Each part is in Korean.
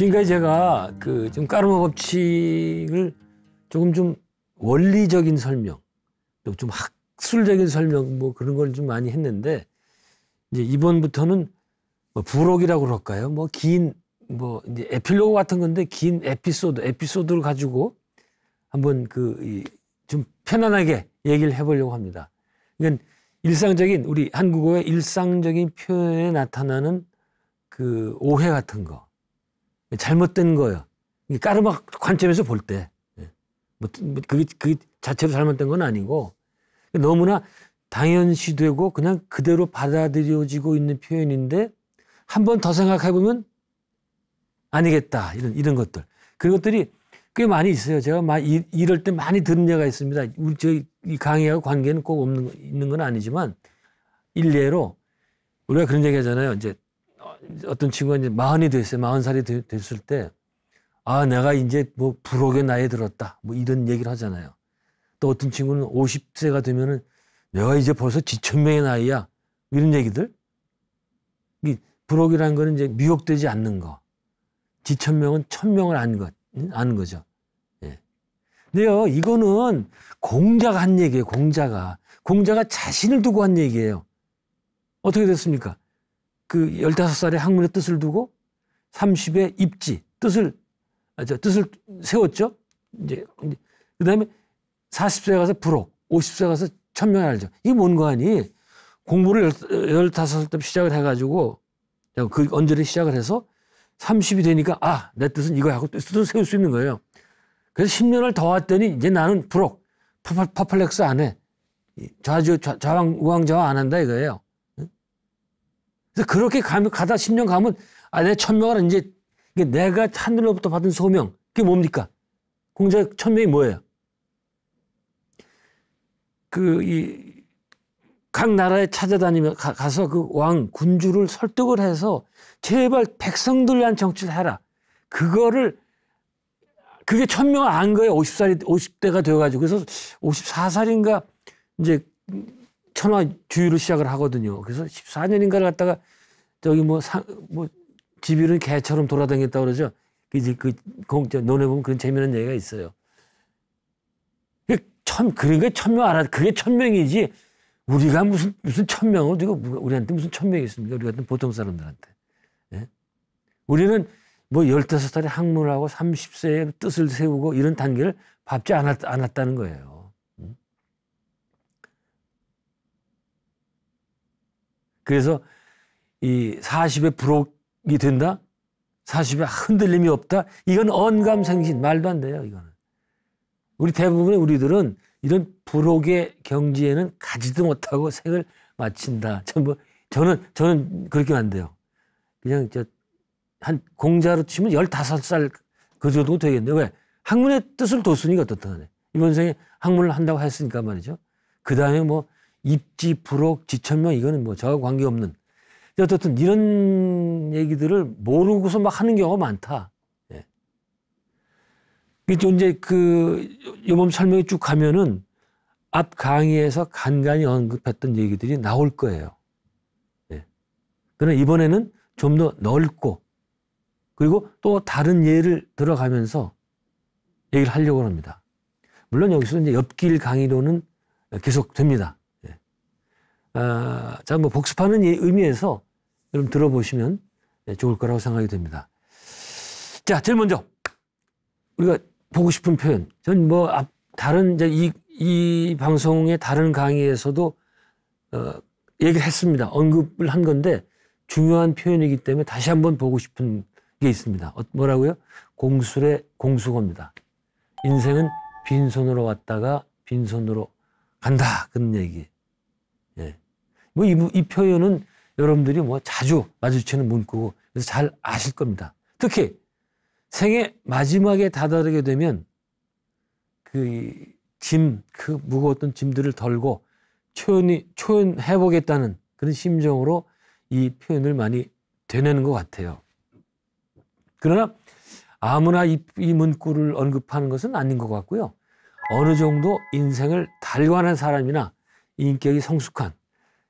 지금까지 제가 그 좀 까르마 법칙을 조금 좀 원리적인 설명, 또좀 학술적인 설명 뭐 그런 걸 좀 많이 했는데 이제 이번부터는 뭐 부록이라고 그럴까요? 뭐 긴 뭐 이제 에필로그 같은 건데 긴 에피소드, 에피소드를 가지고 한번 그 좀 편안하게 얘기를 해보려고 합니다. 이건 일상적인 우리 한국어의 일상적인 표현에 나타나는 그 오해 같은 거. 잘못된 거예요. 까르막 관점에서 볼 때. 예. 뭐, 뭐, 그게, 그게 자체로 잘못된 건 아니고 너무나 당연시 되고 그냥 그대로 받아들여지고 있는 표현인데 한 번 더 생각해 보면 아니겠다. 이런, 이런 것들. 그런 것들이 꽤 많이 있어요. 제가 막 이, 이럴 때 많이 듣는 예가 있습니다. 우리 저희 강의하고 관계는 꼭 없는, 있는 건 아니지만 일례로 우리가 그런 얘기 하잖아요. 이제 어떤 친구가 이제 마흔이 됐어요. 마흔 살이 됐을 때, 아, 내가 이제 뭐불혹의 나이 에 들었다. 뭐 이런 얘기를 하잖아요. 또 어떤 친구는 50세가 되면은 내가 이제 벌써 지천명의 나이야. 이런 얘기들. 이불혹이라는 거는 이제 미혹되지 않는 거. 지천명은 천명을 아는 것, 아는 거죠. 예. 근데요, 이거는 공자가 한 얘기예요, 공자가. 공자가 자신을 두고 한 얘기예요. 어떻게 됐습니까? 그 15살에 학문의 뜻을 두고 3 0의 입지, 뜻을, 아, 저, 뜻을 세웠죠. 이제, 그 다음에 40세 가서 불혹, 50세 가서 천명을 알죠. 이게 뭔거 하니 공부를 15살 때 시작을 해가지고 그언제를 시작을 해서 30이 되니까 아, 내 뜻은 이거 야 하고 뜻을 세울 수 있는 거예요. 그래서 10년을 더 왔더니 이제 나는 불혹, 퍼플렉스 안 해. 좌주, 좌, 좌왕, 우왕좌왕 안 한다 이거예요. 근데 그렇게 가면, 가다 10년 가면, 아, 내 천명은 이제, 내가 하늘로부터 받은 소명. 그게 뭡니까? 공자 의 천명이 뭐예요? 그, 이, 각 나라에 찾아다니며 가, 가서 그 왕, 군주를 설득을 해서 제발 백성들 위한 정치를 해라. 그거를 그게 천명안 거예요. 50살이, 50대가 되어가지고. 그래서 54살인가 이제 천하 주유를 시작을 하거든요. 그래서 14년인가를 갖다가 저기 뭐, 사, 뭐, 집이은 개처럼 돌아다녔다 그러죠. 그 이제 그, 공짜, 논에 보면 그런 재미있는 얘기가 있어요. 그 천, 그러니까 천명 알아. 그게 천명이지. 우리가 무슨, 무슨 천명을, 우가 뭐 우리한테 무슨 천명이 있습니까? 우리 같은 보통 사람들한테. 예? 우리는 뭐 15살에 학문을 하고 30세에 뜻을 세우고 이런 단계를 밟지 않았, 않았다는 거예요. 음? 그래서 이 40에 불혹이 된다? 40에 흔들림이 없다? 이건 언감생신 말도 안 돼요 이거는. 우리 대부분의 우리들은 이런 불혹의 경지에는 가지도 못하고 생을 마친다. 전부 뭐, 저는 저는 그렇게 안 돼요. 그냥 저한 공자로 치면 15살 그 정도 되겠네요. 왜? 학문의 뜻을 뒀으니까 어떻다 간에. 이번 생에 학문을 한다고 했으니까 말이죠. 그 다음에 뭐 입지, 불혹, 지천명 이거는 뭐 저와 관계없는 어쨌든 이런 얘기들을 모르고서 막 하는 경우가 많다. 예. 이제 그 요번 설명이 쭉 가면은 앞 강의에서 간간히 언급했던 얘기들이 나올 거예요. 예. 그러나 이번에는 좀 더 넓고 그리고 또 다른 예를 들어가면서 얘기를 하려고 합니다. 물론 여기서 이제 옆길 강의로는 계속 됩니다. 예. 아, 자, 뭐 복습하는 의미에서 여러분 들어보시면 네, 좋을 거라고 생각이 됩니다. 자, 제일 먼저 우리가 보고 싶은 표현. 전뭐 다른 이제 이, 이 방송의 다른 강의에서도 어, 얘기를 했습니다. 언급을 한 건데 중요한 표현이기 때문에 다시 한번 보고 싶은 게 있습니다. 어, 뭐라고요? 공술의 공수고입니다. 인생은 빈손으로 왔다가 빈손으로 간다. 그런 얘기. 예. 뭐 이, 이 표현은 여러분들이 뭐 자주 마주치는 문구고 그래서 잘 아실 겁니다. 특히 생애 마지막에 다다르게 되면 그 짐, 그 무거웠던 짐들을 덜고 초연이, 초연해보겠다는 그런 심정으로 이 표현을 많이 되내는 것 같아요. 그러나 아무나 이, 이 문구를 언급하는 것은 아닌 것 같고요. 어느 정도 인생을 달관한 사람이나 인격이 성숙한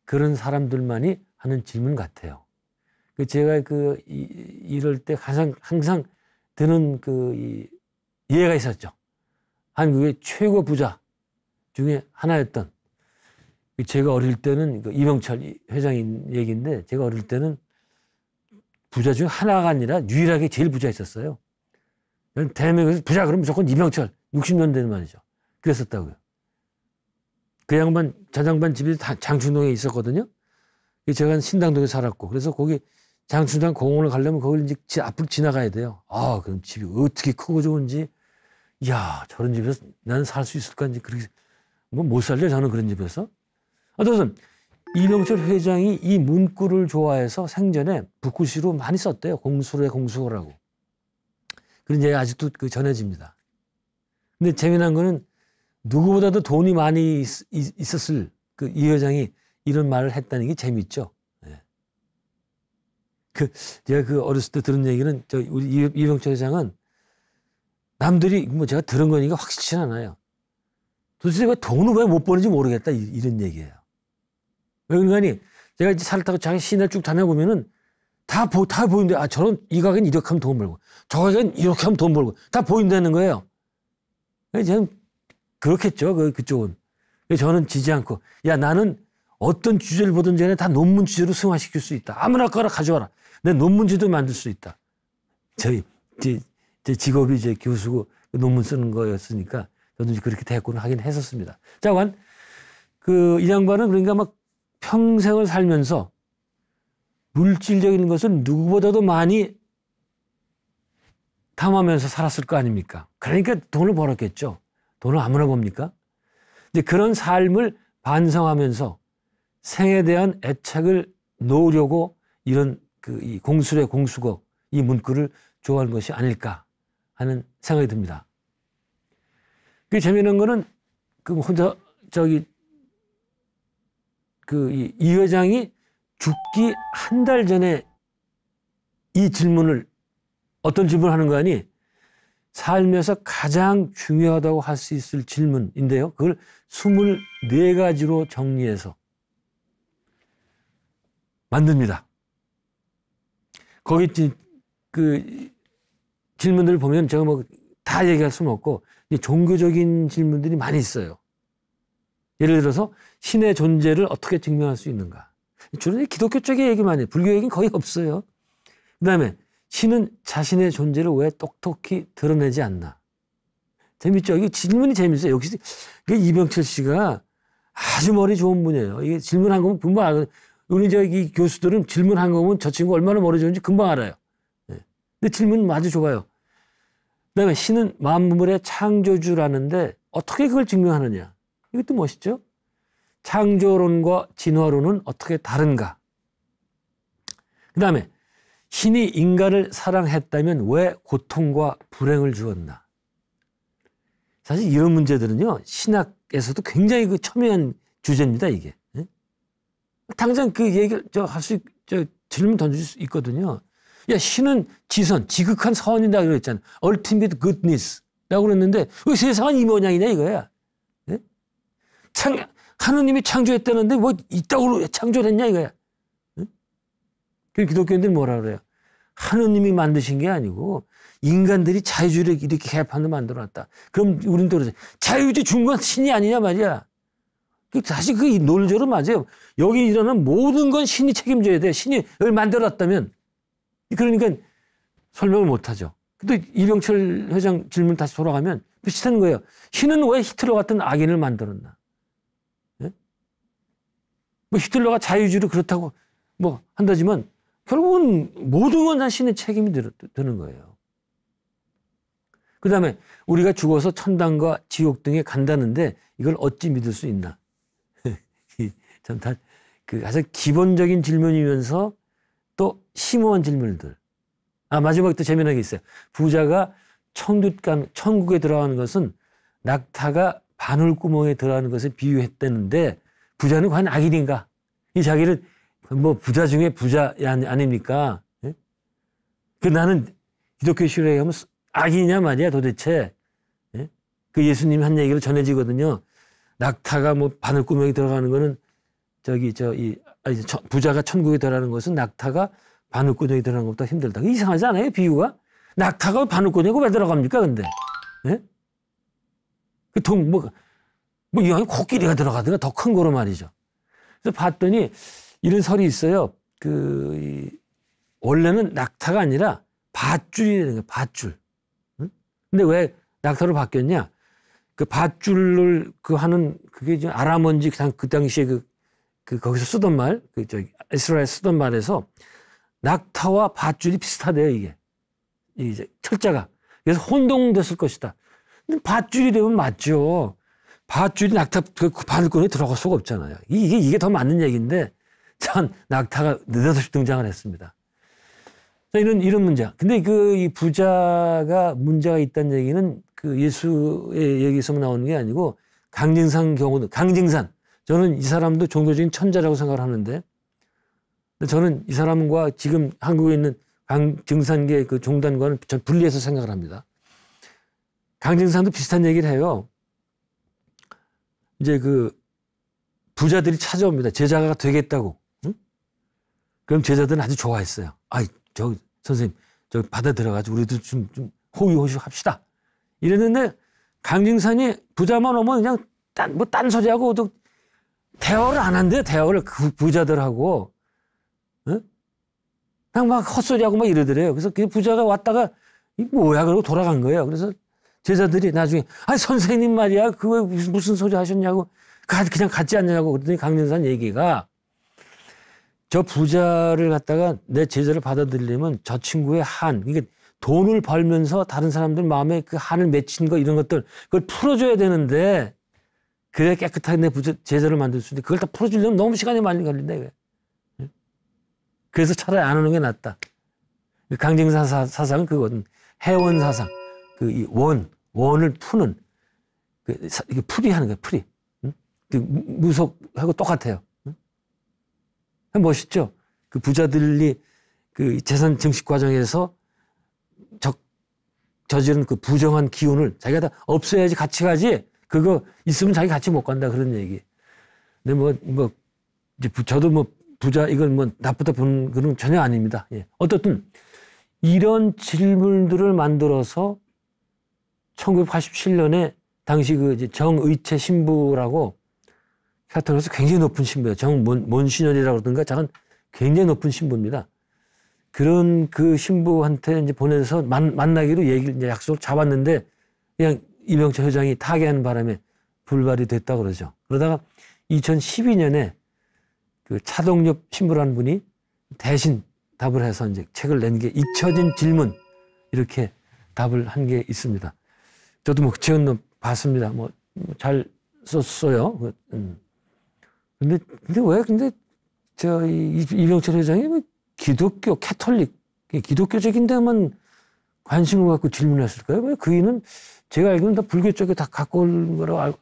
그런 사람들만이 하는 질문 같아요. 그 제가 그 이, 럴때 가장 항상 드는 그 이, 이해가 있었죠. 한국의 최고 부자 중에 하나였던 그 제가 어릴 때는 그이명철 회장인 얘기인데 제가 어릴 때는 부자 중 하나가 아니라 유일하게 제일 부자였었어요. 대한민국에서 부자 그러면 무조건 이명철 60년대는 말이죠. 그랬었다고요. 그 양반 자장반 집이 장충동에 있었거든요. 제가 신당동에 살았고 그래서 거기 장춘장 공원을 가려면 거기를 이제 앞으 지나가야 돼요. 아 그럼 집이 어떻게 크고 좋은지 야 저런 집에서 나는 살 수 있을까 이제 그렇게 뭐 못 살려 저는 그런 집에서. 어쨌든 이명철 회장이 이 문구를 좋아해서 생전에 북구시로 많이 썼대요. 공수로의 공수호라고. 그런 게 아직도 그 전해집니다. 근데 재미난 거는 누구보다도 돈이 많이 있, 었을 그 이 회장이 이런 말을 했다는 게 재밌죠. 예. 그 제가 그 어렸을 때 들은 얘기는 저 우리 이병철 회장은 남들이 뭐 제가 들은 거니까 확실치 않아요. 도대체 그 왜 돈을 왜 못 버는지 모르겠다 이, 런 얘기예요. 왜 그러냐니 제가 이제 차를 타고 자기 시내 쭉 다녀보면은 다, 보, 다보이는 아, 저런, 이 가게는 이렇게 하면 돈 벌고, 저 가게는 이렇게 하면 돈 벌고, 다 보인다는 거예요. 저는 그렇겠죠, 그, 그쪽은. 저는 지지 않고, 야, 나는 어떤 주제를 보든 전에 다 논문 주제로 승화시킬 수 있다. 아무나 거라 가져와라. 내 논문지도 만들 수 있다. 저희 제, 제 직업이 이제 교수고 그 논문 쓰는 거였으니까 저도 그렇게 대학고를 하긴 했었습니다. 자, 완, 그, 이 양반은 그러니까 막 평생을 살면서 물질적인 것을 누구보다도 많이 탐하면서 살았을 거 아닙니까? 그러니까 돈을 벌었겠죠. 돈을 아무나 봅니까? 이제 그런 삶을 반성하면서 생에 대한 애착을 놓으려고 이런 그이 공술의 공수곡 이 문구를 좋아하는 것이 아닐까 하는 생각이 듭니다. 그 재미있는 거는 그 혼자 저기 그이 이 회장이 죽기 한 달 전에 이 질문을 어떤 질문을 하는 거 아니 살면서 가장 중요하다고 할 수 있을 질문인데요. 그걸 24가지로 정리해서 만듭니다. 거기 그 질문들을 보면 제가 뭐 다 얘기할 수는 없고 종교적인 질문들이 많이 있어요. 예를 들어서 신의 존재를 어떻게 증명할 수 있는가? 주로 기독교 쪽의 얘기만 해요. 불교 얘기는 거의 없어요. 그 다음에 신은 자신의 존재를 왜 똑똑히 드러내지 않나? 재밌죠? 이 질문이 재밌어요. 역시 이병철 씨가 아주 머리 좋은 분이에요. 이게 질문한 거면 분명 알 우리 이제 이 교수들은 질문한 거면 저 친구 얼마나 멀어졌는지 금방 알아요. 예. 근데 질문 은 아주 좋아요. 그 다음에 신은 만물의 창조주라는데 어떻게 그걸 증명하느냐. 이것도 멋있죠? 창조론과 진화론은 어떻게 다른가? 그 다음에 신이 인간을 사랑했다면 왜 고통과 불행을 주었나? 사실 이런 문제들은요, 신학에서도 굉장히 그 첨예한 주제입니다, 이게. 당장 그 얘기를 저할 수, 저 질문 던질 수 있거든요. 야, 신은 지선, 지극한 선이다 그랬잖아. ultimate goodness. 라고 그랬는데, 왜 세상은 이 모양이냐 이거야. 네? 창, 하느님이 창조했다는데 뭐 이따구로 창조 했냐 이거야. 네? 예? 그 기독교인들이 뭐라 그래요? 하느님이 만드신 게 아니고 인간들이 자유주의를 이렇게 개판으로 만들어 놨다. 그럼 우린 또 그러지. 자유주의 중건 신이 아니냐 말이야. 그 다시 그 논조로 맞아요. 여기 일어난 모든 건 신이 책임져야 돼. 신이 여 만들었다면. 그러니까 설명을 못하죠. 근데 이병철 회장 질문 다시 돌아가면 비슷한 거예요. 신은 왜 히틀러 같은 악인을 만들었나? 예? 뭐 히틀러가 자유주의로 그렇다고 뭐 한다지만 결국은 모든 건 다 신의 책임이 되는 거예요. 그 다음에 우리가 죽어서 천당과 지옥 등에 간다는데 이걸 어찌 믿을 수 있나? 참 다, 그 아주 기본적인 질문이면서 또 심오한 질문들. 아, 마지막에 또재미나게 있어요. 부자가 천국감, 천국에 들어가는 것은 낙타가 바늘구멍에 들어가는 것을 비유했다는데 부자는 과연 악인인가? 이 자기를 뭐 부자 중에 부자 아닙니까? 예? 그 나는 기독교 신뢰에 하면 악이냐 인 말이야 도대체. 예? 그 예수님 한 얘기를 전해지거든요. 낙타가 뭐 바늘구멍에 들어가는 것은 저기 저이 아, 부자가 천국에 들어가는 것은 낙타가 바늘구덩이 들어가는 것보다 힘들다. 이상하지 않아요 비유가? 낙타가 바늘구덩이고 왜 들어갑니까 근데? 예? 그동 뭐 뭐 이왕이 코끼리가 들어가든가 더 큰 거로 말이죠. 그래서 봤더니 이런 설이 있어요. 그 이, 원래는 낙타가 아니라 밧줄이 되는 거예요. 밧줄. 응? 근데 왜 낙타로 바뀌었냐? 그 밧줄을 그 하는 그게 지금 아라먼지 그, 그 당시에 그그 거기서 쓰던 말, 그 저기 이스라엘 쓰던 말에서 낙타와 밧줄이 비슷하대요 이게 이제 철자가 그래서 혼동됐을 것이다. 근데 밧줄이 되면 맞죠. 밧줄이 낙타 그 바늘권에 들어갈 수가 없잖아요. 이게 이게 더 맞는 얘기인데 참 낙타가 느닷없이 등장을 했습니다. 이런 이런 문제. 근데 그 이 부자가 문제가 있다는 얘기는 그 예수의 얘기에서 나오는 게 아니고 강진상 경우는 강진산 저는 이 사람도 종교적인 천재라고 생각을 하는데 저는 이 사람과 지금 한국에 있는 강증산계 그 종단과는 전 분리해서 생각을 합니다. 강증산도 비슷한 얘기를 해요. 이제 그 부자들이 찾아옵니다. 제자가 되겠다고. 응? 그럼 제자들은 아주 좋아했어요. 아이, 저 선생님, 저 받아들여가지고 우리도 좀, 좀 호의호시 합시다. 이랬는데 강증산이 부자만 오면 그냥 딴, 뭐 딴소리하고 대화를 안 한대, 요 대화를 그 부자들하고. 그냥 막 헛소리하고 막 이러더래요. 그래서 그 부자가 왔다가, 이 뭐야? 그러고 돌아간 거예요. 그래서 제자들이 나중에, 아 선생님 말이야. 그거 무슨 소리 하셨냐고. 그냥 갔지 않냐고 그랬더니 강련산 얘기가 저 부자를 갖다가 내 제자를 받아들이려면 저 친구의 한, 이게 그러니까 돈을 벌면서 다른 사람들 마음에 그 한을 맺힌 거 이런 것들 그걸 풀어줘야 되는데 그래 깨끗하게내 부재, 제재를 만들 수 있는데 그걸 다 풀어주려면 너무 시간이 많이 걸린다 이거 그래서 차라리 안하는게 낫다. 강정사 사상은 그거든. 해원 사상. 그 원, 원을 푸는, 그 사, 이게 풀이하는 거야, 풀이. 응? 그 무속하고 똑같아요. 응? 멋있죠? 그 부자들이 그 재산 증식 과정에서 적, 저지른 그 부정한 기운을 자기가 다 없애야지 같이 가지 그거 있으면 자기 같이 못 간다 그런 얘기. 근데 뭐, 뭐, 저도 뭐 부자, 이건 뭐 나쁘다 보는 그런 전혀 아닙니다. 예. 어떻든 이런 질문들을 만들어서 1987년에 당시 그 이제 정의체 신부라고 샤턴에서 굉장히 높은 신부예요. 정몬신열이라고 그러든가 작은 굉장히 높은 신부입니다. 그런 그 신부한테 이제 보내서 만, 만 나기로 얘기를 이제 약속을 잡았는데 그냥 이병철 회장이 타계하는 바람에 불발이 됐다 그러죠. 그러다가 2012년에 그 차동엽 신부라는 분이 대신 답을 해서 이제 책을 낸 게 잊혀진 질문 이렇게 답을 한 게 있습니다. 저도 뭐 지은 뭐 봤습니다. 뭐 잘 썼어요. 그, 음. 근데 근데 왜 근데 저 이, 이병철 회장이 뭐 기독교 캐톨릭 기독교적인 데만 관심을 갖고 질문했을까요? 왜 그이는 제가 알기로는 다 불교 쪽에 다 갖고 올 거라고 알,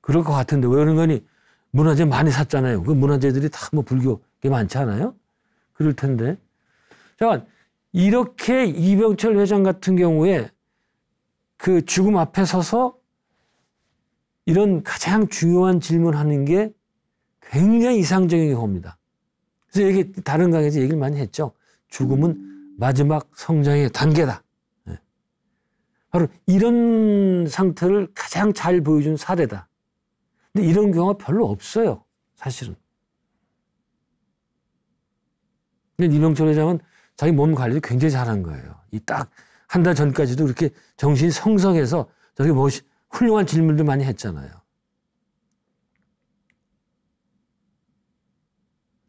그럴 것 같은데 왜 그러냐니 문화재 많이 샀잖아요. 그 문화재들이 다 뭐 불교게 많지 않아요? 그럴 텐데. 자, 이렇게 이병철 회장 같은 경우에 그 죽음 앞에 서서 이런 가장 중요한 질문하는 게 굉장히 이상적인 겁니다. 그래서 이게 다른 강에서 얘기를 많이 했죠. 죽음은 마지막 성장의 단계다. 바로 이런 상태를 가장 잘 보여준 사례다. 근데 이런 경우가 별로 없어요. 사실은. 근데 이명철 회장은 자기 몸 관리를 굉장히 잘한 거예요. 이 딱 한 달 전까지도 이렇게 정신이 성성해서 저렇게 멋 뭐 훌륭한 질문도 많이 했잖아요.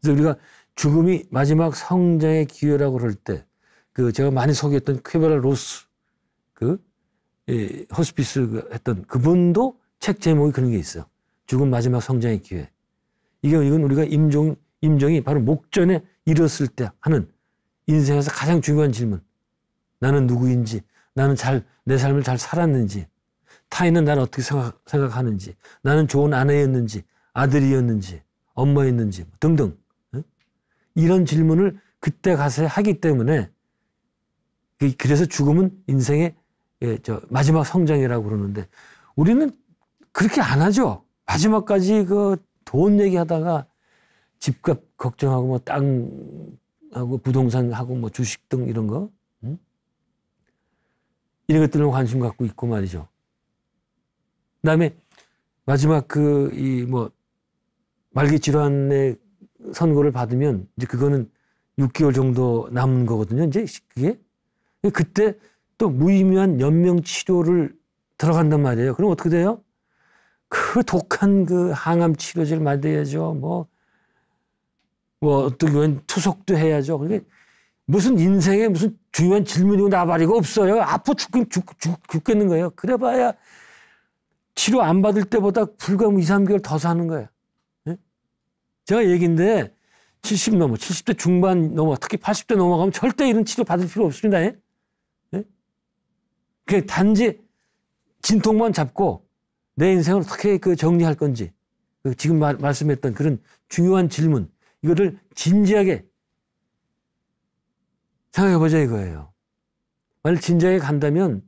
그래서 우리가 죽음이 마지막 성장의 기회라고 그럴 때, 그 제가 많이 소개했던 쾌베라 로스, 그이 호스피스 했던 그분도 책 제목이 그런 게 있어요. 죽음 마지막 성장의 기회. 이게 이건 우리가 임종 임종이 바로 목전에 이뤘을 때 하는 인생에서 가장 중요한 질문. 나는 누구인지, 나는 잘 내 삶을 잘 살았는지, 타인은 나를 어떻게 생각, 하는지 나는 좋은 아내였는지, 아들이었는지, 엄마였는지 등등 이런 질문을 그때 가서 하기 때문에 그, 그래서 죽음은 인생의 예, 저 마지막 성장이라고 그러는데 우리는 그렇게 안 하죠. 마지막까지 그 돈 얘기하다가 집값 걱정하고 뭐 땅하고 부동산하고 뭐 주식 등 이런 거 응? 이런 것들은 관심 갖고 있고 말이죠. 그다음에 마지막 그 이 뭐 말기 질환의 선고를 받으면 이제 그거는 6개월 정도 남은 거거든요. 이제 그게 그때 또 무의미한 연명 치료를 들어간단 말이에요. 그럼 어떻게 돼요? 그 독한 그 항암 치료제를 만들어야죠. 뭐, 뭐, 어떻게 보면 투석도 해야죠. 그러니까 무슨 인생에 무슨 중요한 질문이고 나발이고 없어요. 아파 죽 죽, 죽, 죽겠는 거예요. 그래봐야 치료 안 받을 때보다 불과 뭐 2, 3개월 더 사는 거예요. 예? 제가 얘기인데 70 넘어, 70대 중반 넘어, 특히 80대 넘어가면 절대 이런 치료 받을 필요 없습니다. 예? 그게 단지 진통만 잡고 내 인생을 어떻게 그 정리할 건지 그 지금 말, 말씀했던 그런 중요한 질문 이거를 진지하게 생각해보자 이거예요. 만약 진지하게 간다면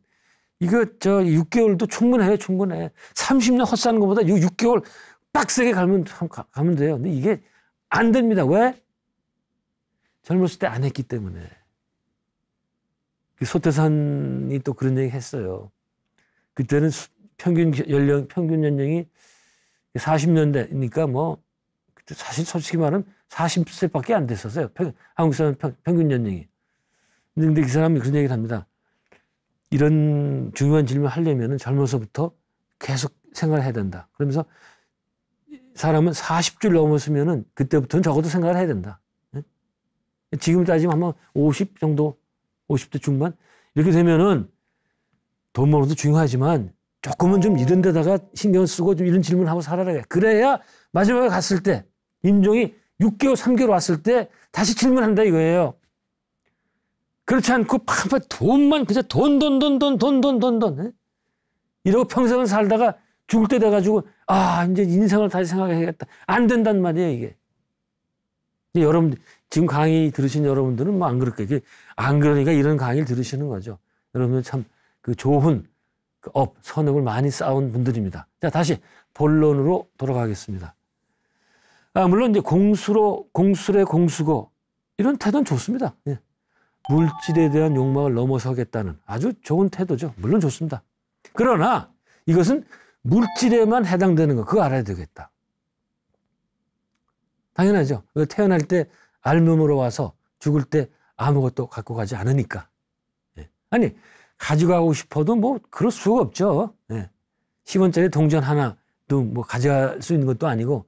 이거 저 6개월도 충분해요, 충분해. 30년 헛사는 것보다 이 6개월 빡세게 가면 가면 돼요. 근데 이게 안 됩니다. 왜? 젊었을 때 안 했기 때문에. 소태산이 또 그런 얘기 했어요. 그때는 평균 연령, 평균 연령이 40년대니까 뭐, 그때 사실 솔직히 말하면 40세밖에 안 됐었어요. 평, 한국 사람 평, 평균 연령이. 근데 그 사람이 그런 얘기를 합니다. 이런 중요한 질문 을하려면 젊어서부터 계속 생각을 해야 된다. 그러면서 사람은 40주를 넘었으면 그때부터는 적어도 생각을 해야 된다. 예? 지금 따지면 아마 50 정도 50대 중반 이렇게 되면은 돈모으도 중요하지만 조금은 좀 이런 데다가 신경 쓰고 좀 이런 질문하고 살아라. 그래야 마지막에 갔을 때 임종이 6개월, 3개월 왔을 때 다시 질문한다 이거예요. 그렇지 않고 팍팍 돈만 그냥 돈, 돈, 돈, 돈, 돈, 돈, 돈, 돈. 에? 이러고 평생을 살다가 죽을 때 돼가지고 아 이제 인생을 다시 생각해야겠다. 안 된단 말이에요 이게. 여러분 지금 강의 들으신 여러분들은 뭐 안 그렇게 안 그러니까 이런 강의를 들으시는 거죠. 여러분들 참그 좋은 그 업, 선업을 많이 쌓은 분들입니다. 자, 다시 본론으로 돌아가겠습니다. 아, 물론 이제 공수로, 공수래 공수고, 이런 태도는 좋습니다. 예. 물질에 대한 욕망을 넘어서겠다는 아주 좋은 태도죠. 물론 좋습니다. 그러나 이것은 물질에만 해당되는 거, 그거 알아야 되겠다. 당연하죠. 그 태어날 때 알몸으로 와서 죽을 때 아무것도 갖고 가지 않으니까. 예. 아니, 가져가고 싶어도 뭐 그럴 수가 없죠. 예. 10원짜리 동전 하나도 뭐 가져갈 수 있는 것도 아니고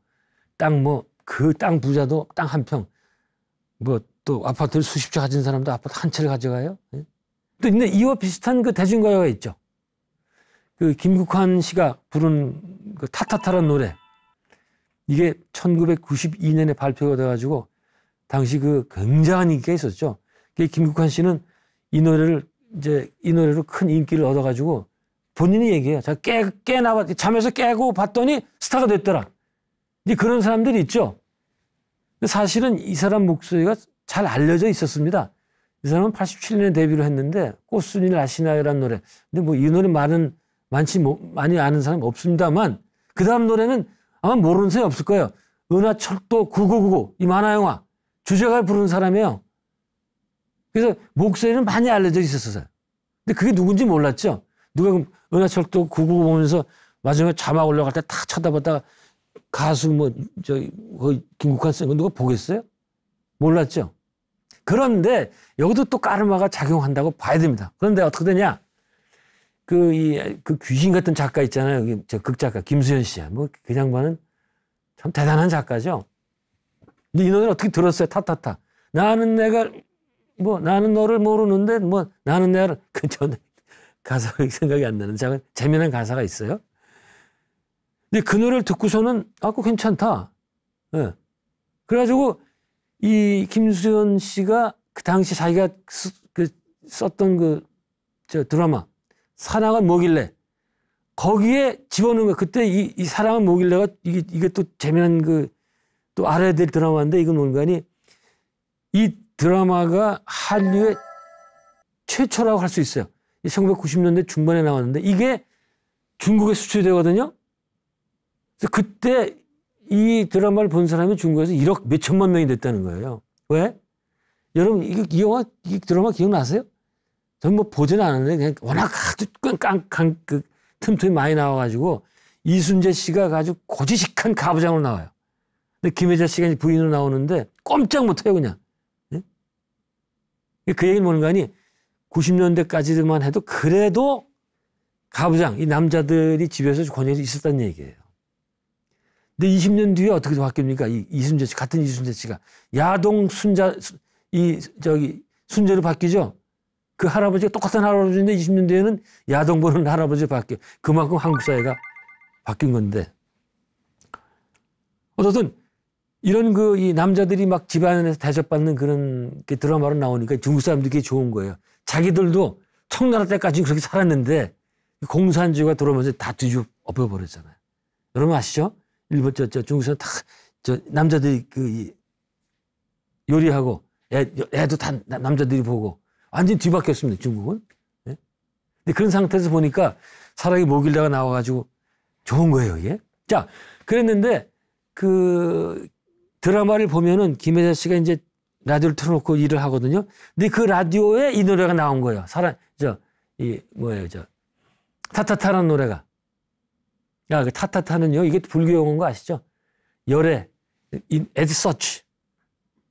땅 뭐 그땅 뭐 그 부자도 땅 한평뭐 또 아파트를 수십 채 가진 사람도 아파트 한 채를 가져가요. 예. 또 근데 이와 비슷한 그 대중가요가 있죠. 그 김국환 씨가 부른 그 타타타란 노래 이게 1992년에 발표가 돼가지고 당시 그 굉장한 인기가 있었죠. 김국환 씨는 이 노래를 이제 이 노래로 큰 인기를 얻어가지고 본인이 얘기해요. 제가 깨, 깨나봤, 잠에서 깨고 봤더니 스타가 됐더라. 이제 그런 사람들이 있죠. 사실은 이 사람 목소리가 잘 알려져 있었습니다. 이 사람은 87년에 데뷔를 했는데 꽃순이를 아시나요라는 노래. 근데 뭐 이 노래 많은, 많지, 뭐, 많이 아는 사람 없습니다만 그 다음 노래는 아마 모르는 사람이 없을 거예요. 은하철도 9999이 만화 영화 주제가 를 부르는 사람이에요. 그래서 목소리는 많이 알려져 있었어요. 근데 그게 누군지 몰랐죠. 누가 그럼 은하철도 9999 보면서 마지막에 자막 올라갈 때 다 쳐다보다가 가수 뭐 저기 거의 김국환 쌤 누가 보겠어요? 몰랐죠. 그런데 여기도 또 까르마가 작용한다고 봐야 됩니다. 그런데 어떻게 되냐? 그, 이, 그 귀신 같은 작가 있잖아요. 여기 저 극작가, 김수현 씨야. 뭐, 그장반은참 대단한 작가죠. 근데 이 노래를 어떻게 들었어요? 타타타. 나는 내가, 뭐, 나는 너를 모르는데, 뭐, 나는 내를, 그 전에 가사가 생각이 안 나는 작은 재미난 가사가 있어요. 근데 그 노래를 듣고서는, 아, 그 괜찮다. 예. 네. 그래가지고 이 김수현 씨가 그 당시 자기가 쓰, 그 썼던 그 저 드라마 사랑은 뭐길래 거기에 집어넣은 거 그때 이, 이 사랑은 뭐길래가 이게, 이게 또 재미난 그 또 알아야 될 드라마인데 이건 뭔가 하니 이 드라마가 한류의 최초라고 할 수 있어요. 1990년대 중반에 나왔는데 이게 중국에 수출되거든요. 그래서 그때 이 드라마를 본 사람이 중국에서 1억 몇천만 명이 됐다는 거예요. 왜? 여러분, 이, 이 영화, 이 드라마 기억나세요? 저는 뭐 보진 않았는데 그냥 워낙 아주 깡깡 그 틈틈이 많이 나와가지고 이순재 씨가 아주 고지식한 가부장으로 나와요. 근데 김혜자 씨가 이제 부인으로 나오는데 꼼짝 못해요 그냥. 예? 그 얘기는 뭔가 하니 90년대까지만 해도 그래도 가부장 이 남자들이 집에서 권위가 있었다는 얘기예요. 근데 20년 뒤에 어떻게 바뀝니까? 이 이순재 씨 같은 이순재 씨가 야동 순자 이 저기 순재로 바뀌죠. 그 할아버지가 똑같은 할아버지인데 20년 뒤에는 야동 보는 할아버지 바뀌어. 그만큼 한국 사회가 바뀐 건데. 어쨌든 이런 그 이 남자들이 막 집안에서 대접받는 그런 그 드라마로 나오니까 중국 사람들이 그게 좋은 거예요. 자기들도 청나라 때까지 그렇게 살았는데 공산주의가 들어오면서 다 뒤집어 버렸잖아요. 여러분 아시죠? 일본 저, 저중국 사람 다저 남자들이 그 요리하고 애, 애도 다 남자들이 보고 완전 뒤바뀌었습니다. 중국은. 네? 근데 그런 상태에서 보니까 사랑이 모길다가 나와가지고 좋은 거예요, 이게. 자, 그랬는데 그 드라마를 보면은 김혜자 씨가 이제 라디오를 틀어놓고 일을 하거든요. 근데 그 라디오에 이 노래가 나온 거예요. 사랑, 저, 이, 뭐예요, 저. 타타타라는 노래가. 야, 아, 그 타타타는요, 이게 불교 용어인 거 아시죠? 열애, as such.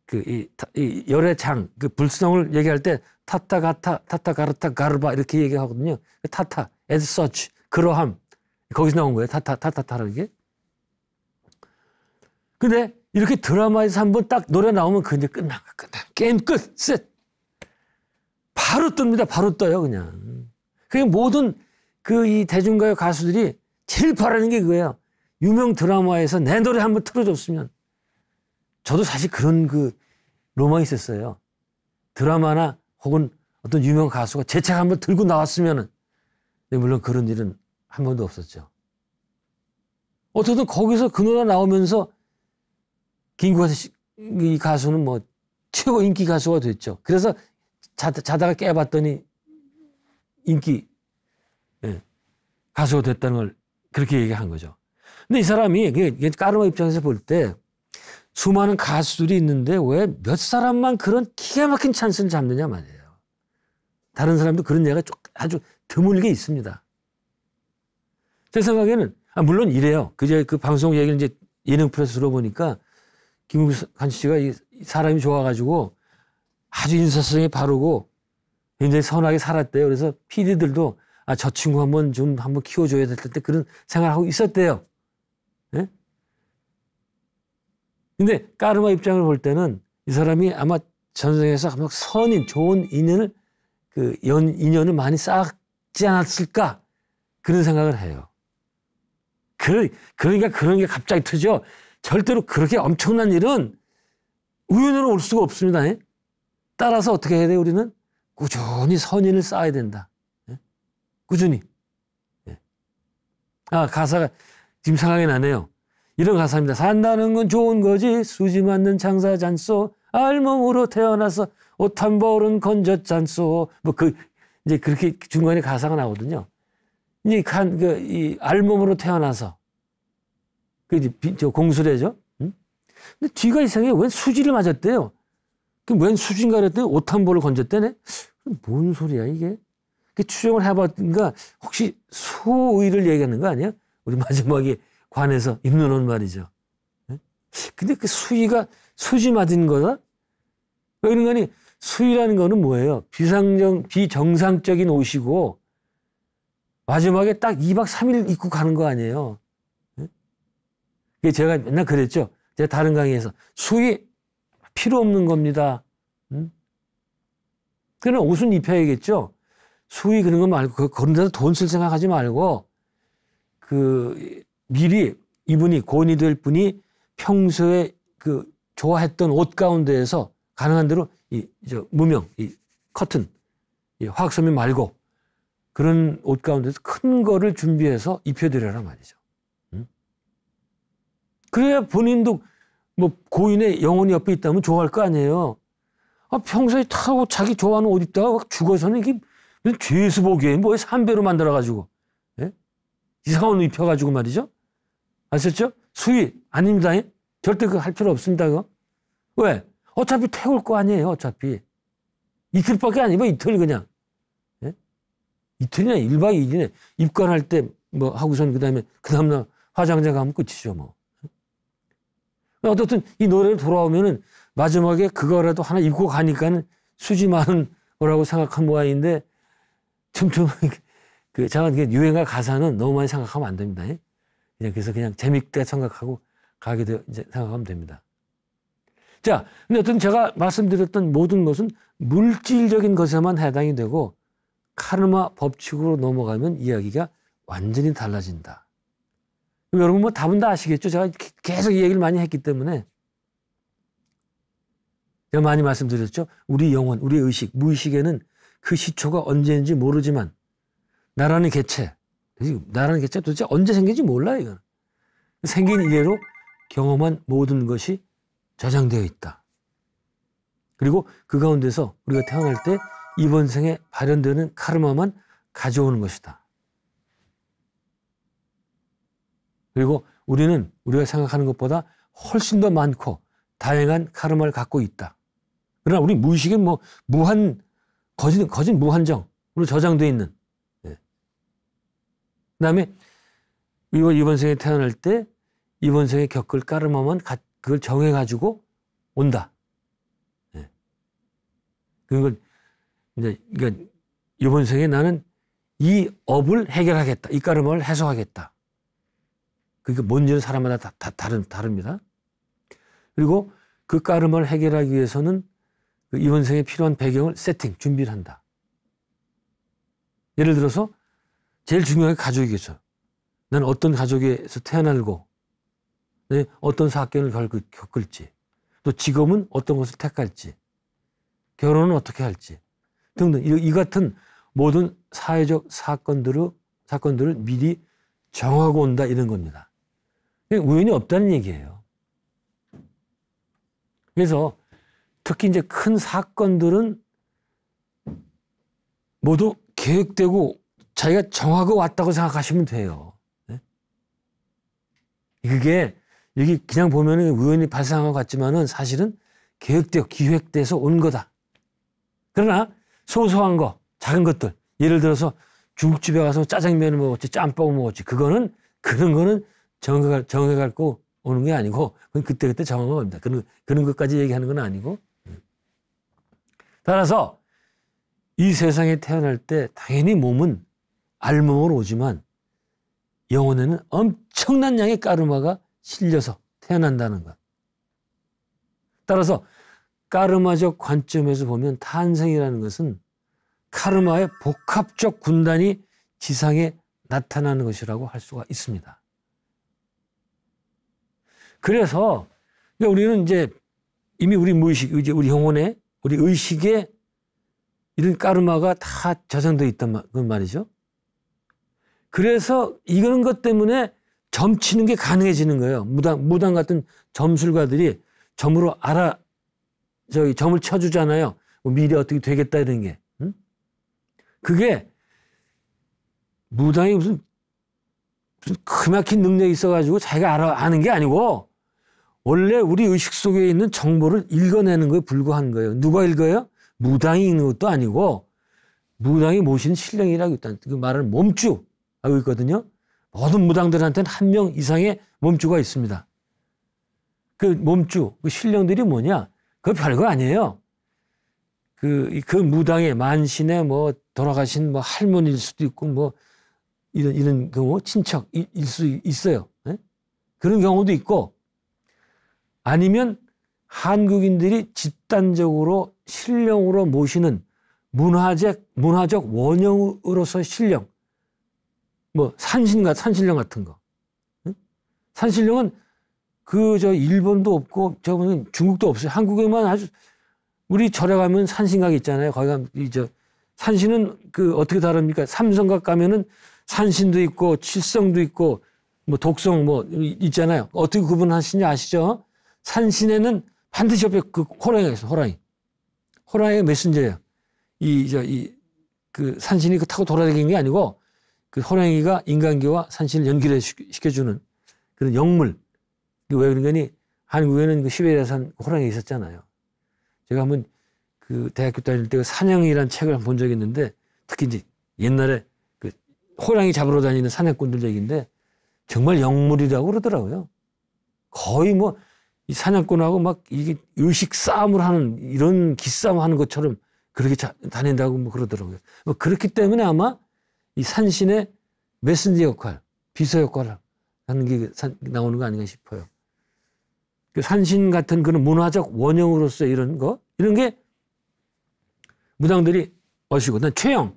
그, 이, 이 열애장, 그 불성을 얘기할 때 타타 가타 타타 가르타 가르바 이렇게 얘기하거든요. 그 타타 as such 그러함 거기서 나온 거예요. 타타 타타타라는 게. 근데 이렇게 드라마에서 한 번 딱 노래 나오면 그이 끝나 끝나 게임 끝 셋. 바로 뜹니다. 바로 떠요 그냥. 그게 모든 그 이 대중가요 가수들이 제일 바라는 게 그거예요. 유명 드라마에서 내 노래 한 번 틀어줬으면. 저도 사실 그런 그 로망이 있었어요. 드라마나 혹은 어떤 유명 가수가 재책 한번 들고 나왔으면은 네, 물론 그런 일은 한 번도 없었죠. 어쨌든 거기서 그 노래 나오면서 김구가이 가수는 뭐 최고 인기 가수가 됐죠. 그래서 자, 자다가 깨봤더니 인기 예, 가수가 됐다는 걸 그렇게 얘기한 거죠. 근데 이 사람이 그러니까 까르마 입장에서 볼때 수많은 가수들이 있는데 왜 몇 사람만 그런 기가 막힌 찬스를 잡느냐 말이에요. 다른 사람도 그런 기가 아주 드물게 있습니다. 제 생각에는 아, 물론 이래요. 그제 그 방송 얘기를 이제 예능 프로에서 들어보니까 김국환 씨가 이 사람이 좋아가지고 아주 인사성이 바르고 굉장히 선하게 살았대요. 그래서 피디들도 아, 저 친구 한번 좀 한번 키워줘야 될 텐데 그런 생각을 하고 있었대요. 근데 까르마 입장을 볼 때는 이 사람이 아마 전생에서 아마 선인, 좋은 인연을 그 연, 인연을 많이 쌓지 않았을까 그런 생각을 해요. 그, 그러니까 그런 게 갑자기 터죠 절대로 그렇게 엄청난 일은 우연으로 올 수가 없습니다. 예? 따라서 어떻게 해야 돼 우리는 꾸준히 선인을 쌓아야 된다. 예? 꾸준히. 예. 아 가사가 지금 생각이 나네요. 이런 가사입니다. 산다는 건 좋은 거지 수지 맞는 장사 잔소 알몸으로 태어나서 옷한 벌은 건져 잔소 뭐 그 이제 그렇게 중간에 가사가 나거든요 이제 간, 그, 이 알몸으로 태어나서 그 이제 비, 저 공수래죠. 응? 근데 뒤가 이상해. 웬 수지를 맞았대요. 그웬 수지인가 그랬더니 옷한 벌을 건졌대네. 뭔 소리야 이게? 그 추정을 해봤던가 혹시 소의를 얘기하는 거 아니야? 우리 마지막에 관해서 입는 옷 말이죠. 예? 근데 그수위가 수지 맞은 거다? 그러는 그러니까 거니 수위라는 거는 뭐예요? 비상정, 비정상적인 옷이고 마지막에 딱 2박 3일 입고 가는 거 아니에요. 그게 예? 제가 맨날 그랬죠. 제가 다른 강의에서 수위 필요 없는 겁니다. 음? 그러 옷은 입혀야겠죠. 수위 그런 거 말고 그런 데서 돈 쓸 생각하지 말고 그 미리 이분이 고인이 될 분이 평소에 그 좋아했던 옷 가운데에서 가능한 대로 이 저 무명, 이 커튼, 이 화학섬유 말고 그런 옷 가운데서 큰 거를 준비해서 입혀드려라 말이죠. 음? 그래야 본인도 뭐 고인의 영혼이 옆에 있다면 좋아할 거 아니에요. 아, 평소에 타고 자기 좋아하는 옷 입다가 죽어서는 이게 죄수복이에요. 뭐 삼배로 만들어가지고. 예? 이상한 옷 입혀가지고 말이죠. 아셨죠? 수위 아닙니다. 절대 그거 할 필요 없습니다. 그거. 왜? 어차피 태울 거 아니에요. 어차피. 이틀밖에 아니고 이틀 그냥. 예? 이틀이나 1박 2일이네. 입관할 때 뭐 하고선 그 다음에 그 다음날 화장장 가면 끝이죠 뭐. 예? 어쨌든이 노래를 돌아오면은 마지막에 그거라도 하나 입고 가니까는 수지 많은 거라고 생각한 모양인데 틈틈 그 잠깐 그 유행과 가사는 너무 많이 생각하면 안 됩니다. 예? 이제 그래서 그냥 재밌게 생각하고 가기도 이제 생각하면 됩니다. 자, 근데 어떤 제가 말씀드렸던 모든 것은 물질적인 것에만 해당이 되고 카르마 법칙으로 넘어가면 이야기가 완전히 달라진다. 여러분 뭐 답은 다 아시겠죠? 제가 계속 이 얘기를 많이 했기 때문에 제가 많이 말씀드렸죠. 우리 영혼, 우리의 의식, 무의식에는 그 시초가 언제인지 모르지만 나라는 개체, 나라는 개체 도대체 언제 생긴지 몰라 이건. 생긴 이래로 경험한 모든 것이 저장되어 있다. 그리고 그 가운데서 우리가 태어날 때 이번 생에 발현되는 카르마만 가져오는 것이다. 그리고 우리는 우리가 생각하는 것보다 훨씬 더 많고 다양한 카르마를 갖고 있다. 그러나 우리 무의식은 뭐 무한 거진 거진 무한정으로 저장되어 있는 그다음에 이번 이번 생에 태어날 때 이번 생에 겪을 까르마만 그걸 정해 가지고 온다. 예. 그걸 이제 그러니까 이번 생에 나는 이 업을 해결하겠다. 이 까르마를 해소하겠다. 그게 뭔지는 사람마다 다, 다 다른 다릅니다. 그리고 그 까르마를 해결하기 위해서는 그 이번 생에 필요한 배경을 세팅, 준비를 한다. 예를 들어서 제일 중요한 게 가족이겠죠. 난 어떤 가족에서 태어나고 네, 어떤 사건을 겪을지 또 직업은 어떤 것을 택할지 결혼은 어떻게 할지 등등 이 같은 모든 사회적 사건들을 사건들을 미리 정하고 온다 이런 겁니다. 우연이 없다는 얘기예요. 그래서 특히 이제 큰 사건들은 모두 계획되고 자기가 정하고 왔다고 생각하시면 돼요. 네? 그게 여기 그냥 보면 우연히 발생한 것 같지만은 사실은 계획되어 기획돼서 온 거다. 그러나 소소한 거, 작은 것들, 예를 들어서 중국집에 가서 짜장면을 먹었지, 짬뽕을 먹었지, 그거는 그런 거는 정해갈 정해갖고 오는 게 아니고 그건 그때 그때 정한 겁니다. 그런 그런 것까지 얘기하는 건 아니고. 따라서 이 세상에 태어날 때 당연히 몸은 알몸으로 오지만 영혼에는 엄청난 양의 까르마가 실려서 태어난다는 것. 따라서 까르마적 관점에서 보면 탄생이라는 것은 카르마의 복합적 군단이 지상에 나타나는 것이라고 할 수가 있습니다. 그래서 우리는 이제 이미 우리 무의식, 이제 우리 영혼에, 우리 의식에 이런 까르마가 다 저장되어 있단 그 말이죠. 그래서 이런 것 때문에 점치는 게 가능해지는 거예요. 무당, 무당 같은 점술가들이 점으로 알아, 저기 점을 쳐주잖아요. 뭐 미리 어떻게 되겠다 이런 게. 응? 그게 무당이 무슨, 무슨 그막힌 능력이 있어가지고 자기가 알아, 아는 게 아니고 원래 우리 의식 속에 있는 정보를 읽어내는 거에 불과한 거예요. 누가 읽어요? 무당이 읽는 것도 아니고 무당이 모시는 신령이라고 일단 그 말은 몸주. 하고 있거든요. 모든 무당들한테는 한 명 이상의 몸주가 있습니다. 그 몸주, 그 신령들이 뭐냐? 그 별거 아니에요. 그, 그 무당의 만신에 뭐 돌아가신 뭐 할머니일 수도 있고 뭐 이런, 이런 경우 친척일 수 있어요. 네? 그런 경우도 있고 아니면 한국인들이 집단적으로 신령으로 모시는 문화적, 문화적 원형으로서 신령, 뭐산신과 산신령 같은 거. 응? 산신령은 그 저 일본도 없고 저분은 중국도 없어요. 한국에만 아주 우리 절에 가면 산신각 있잖아요. 거기 가면 이저 산신은 그 어떻게 다릅니까? 삼성각 가면은 산신도 있고 칠성도 있고 뭐 독성 뭐 있잖아요. 어떻게 구분하시냐 아시죠? 산신에는 반드시 옆에 그 호랑이가 있어. 호랑이. 호랑이가 메신저예요. 이 저 이 그 산신이 그 타고 돌아다니는 게 아니고 그 호랑이가 인간계와 산신을 연결해 시켜주는 그런 영물. 왜 그러냐니 한국에는 그 시베리아산 호랑이 있었잖아요. 제가 한번 그 대학교 다닐 때사냥이라는 그 책을 본 적이 있는데 특히 이제 옛날에 그 호랑이 잡으러 다니는 사냥꾼들 얘기인데 정말 영물이라고 그러더라고요. 거의 뭐이 사냥꾼하고 막 이게 의식 싸움을 하는 이런 기싸움 하는 것처럼 그렇게 자, 다닌다고 뭐 그러더라고요. 뭐 그렇기 때문에 아마 이 산신의 메신저 역할, 비서 역할을 하는 게 나오는 거 아닌가 싶어요. 그 산신 같은 그런 문화적 원형으로서 이런 거, 이런 게 무당들이 어시고, 난 최영.